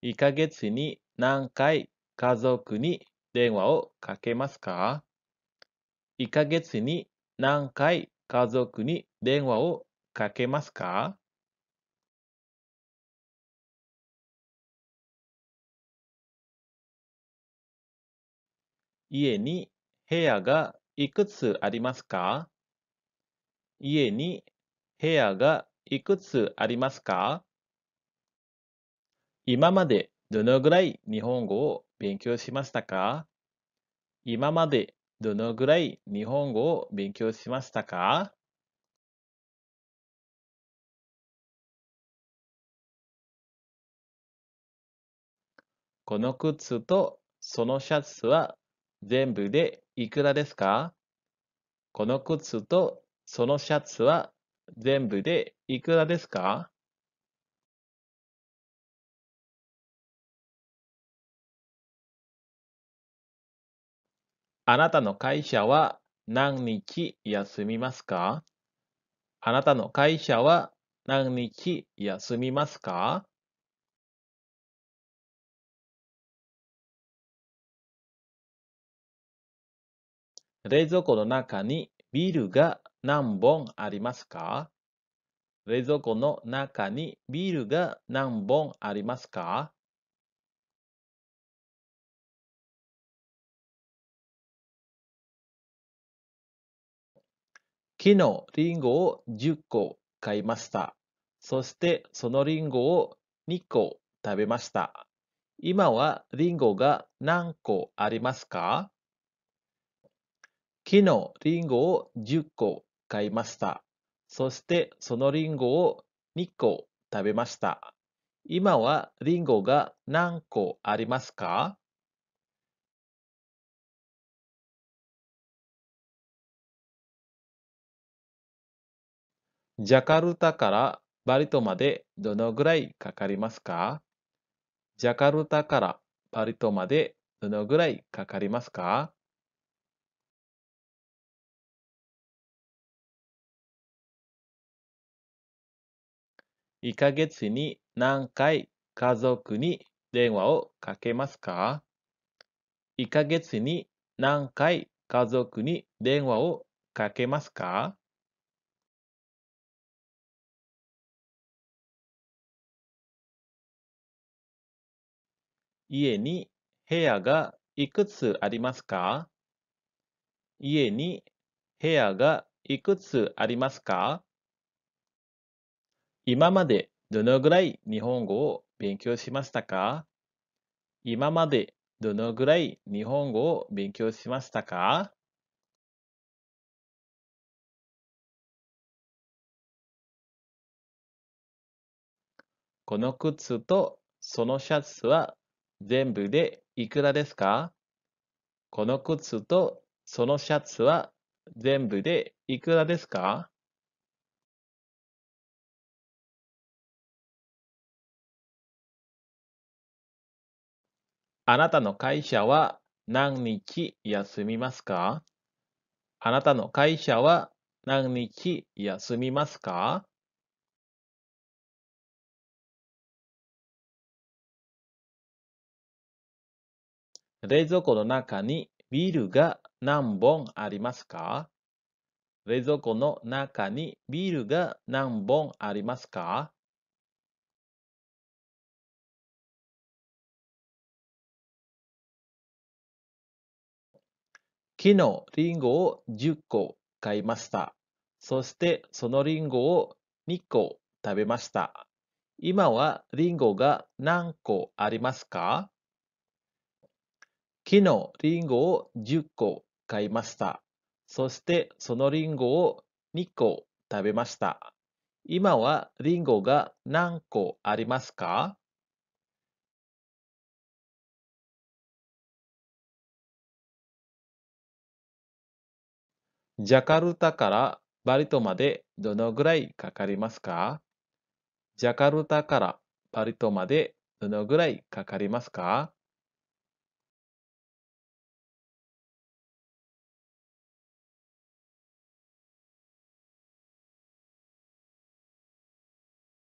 1ヶ月に何回家族に電話をかけますか ?1 ヶ月に何回家族に電話をかけますか家に部屋がいくつありますか家に部屋がいくつありますか今までどのぐらい日本語を勉強しましたか今までどのぐらい日本語を勉強しましたかこの靴とそのシャツは全部でいくらですかこの靴とそのシャツは全部でいくらですかあなたの会社は何日休みますかあなたの会社は何日休みますか冷蔵庫の中にビールが何本ありますか冷蔵庫の中にビールが何本ありますか木のリンゴを10個買いました。そしてそのリンゴを2個食べました。今はリンゴが何個ありますか木のリンゴを10個買いました。そしてそのリンゴを2個食べました。今はリンゴが何個ありますかジャカルタからバリ島までどのぐらいかかりますかジャカルタからバリ島までどのぐらいかかりますか1ヶ月に何回家族に電話をかけますか1ヶ月に何回家族に電話をかけますか家に部屋がいくつありますか家に部屋がいくつありますか今までどのぐらい日本語を勉強しましたか今までどのぐらい日本語を勉強しましたかこの靴とそのシャツは全部でいくらですかこの靴とそのシャツは全部でいくらですかあなたの会社は何日休みますかあなたの会社は何日休みますか冷蔵庫の中にビールが何本ありますか冷蔵庫の中にビールが何本ありますか昨日、リンゴを10個買いました。そして、そのリンゴを2個食べました。今はリンゴが何個ありますか昨日リンゴを10個買いました。そしてそのリンゴを2個食べました。今はリンゴが何個ありますかジャカルタからバリ島までどのぐらいかかりますかジャカルタからバリ島までどのぐらいかかりますか